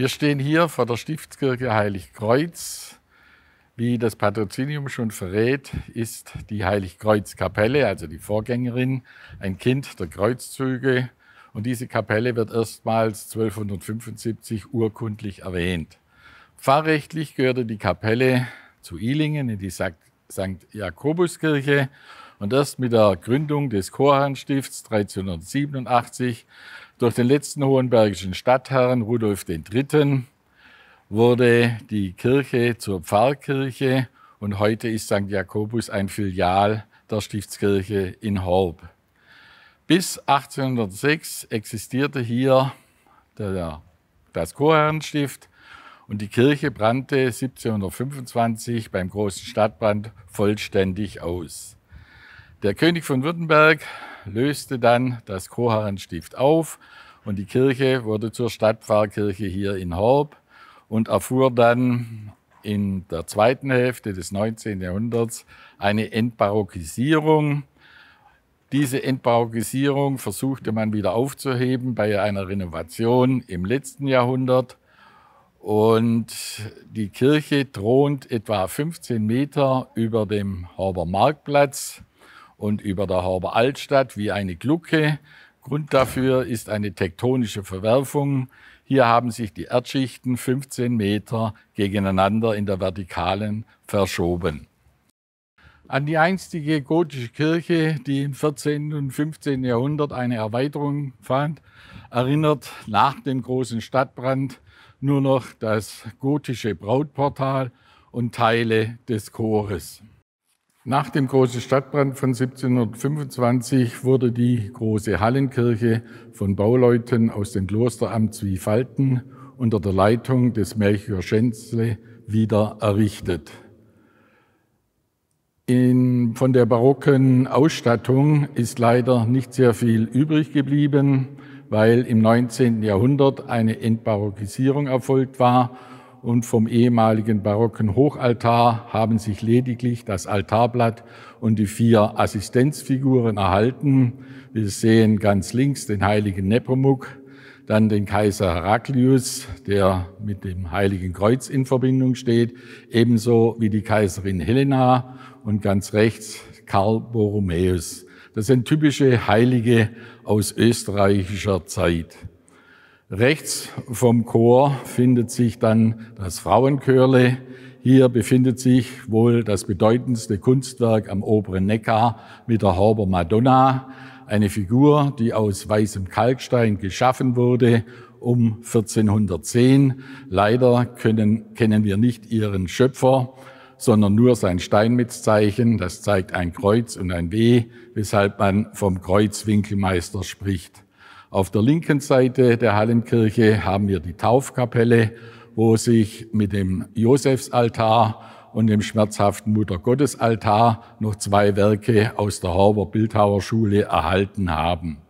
Wir stehen hier vor der Stiftskirche Heiligkreuz. Wie das Patrozinium schon verrät, ist die Heiligkreuzkapelle, also die Vorgängerin, ein Kind der Kreuzzüge. Und diese Kapelle wird erstmals 1275 urkundlich erwähnt. Pfarrrechtlich gehörte die Kapelle zu Ilingen in die St. Jakobuskirche und erst mit der Gründung des Chorherrnstifts 1387 durch den letzten hohenbergischen Stadtherrn Rudolf III. wurde die Kirche zur Pfarrkirche und heute ist St. Jakobus ein Filial der Stiftskirche in Horb. Bis 1806 existierte hier der, das Chorherrnstift und die Kirche brannte 1725 beim großen Stadtbrand vollständig aus. Der König von Württemberg löste dann das Koharenstift auf und die Kirche wurde zur Stadtpfarrkirche hier in Horb und erfuhr dann in der zweiten Hälfte des 19. Jahrhunderts eine Entbarockisierung. Diese Entbarockisierung versuchte man wieder aufzuheben bei einer Renovation im letzten Jahrhundert. Und die Kirche thront etwa 15 Meter über dem Horber Marktplatz und über der Hauber Altstadt wie eine Glucke. Grund dafür ist eine tektonische Verwerfung. Hier haben sich die Erdschichten 15 Meter gegeneinander in der Vertikalen verschoben. An die einstige gotische Kirche, die im 14. und 15. Jahrhundert eine Erweiterung fand, erinnert nach dem großen Stadtbrand nur noch das gotische Brautportal und Teile des Chores. Nach dem großen Stadtbrand von 1725 wurde die große Hallenkirche von Bauleuten aus dem Klosteramt Zwiefalten unter der Leitung des Melchior Schänzle wieder errichtet. In, von der barocken Ausstattung ist leider nicht sehr viel übrig geblieben, weil im 19. Jahrhundert eine Entbarockisierung erfolgt war und vom ehemaligen barocken Hochaltar haben sich lediglich das Altarblatt und die vier Assistenzfiguren erhalten. Wir sehen ganz links den heiligen Nepomuk, dann den Kaiser Heraklius, der mit dem Heiligen Kreuz in Verbindung steht, ebenso wie die Kaiserin Helena und ganz rechts Karl Borromäus. Das sind typische Heilige aus österreichischer Zeit. Rechts vom Chor findet sich dann das Frauenchörle. Hier befindet sich wohl das bedeutendste Kunstwerk am oberen Neckar mit der Horber Madonna, eine Figur, die aus weißem Kalkstein geschaffen wurde um 1410. Leider können, kennen wir nicht ihren Schöpfer, sondern nur sein Steinmetzzeichen. Das zeigt ein Kreuz und ein W, weshalb man vom Kreuzwinkelmeister spricht. Auf der linken Seite der Hallenkirche haben wir die Taufkapelle, wo sich mit dem Josefsaltar und dem schmerzhaften Muttergottesaltar noch zwei Werke aus der Horber Bildhauerschule erhalten haben.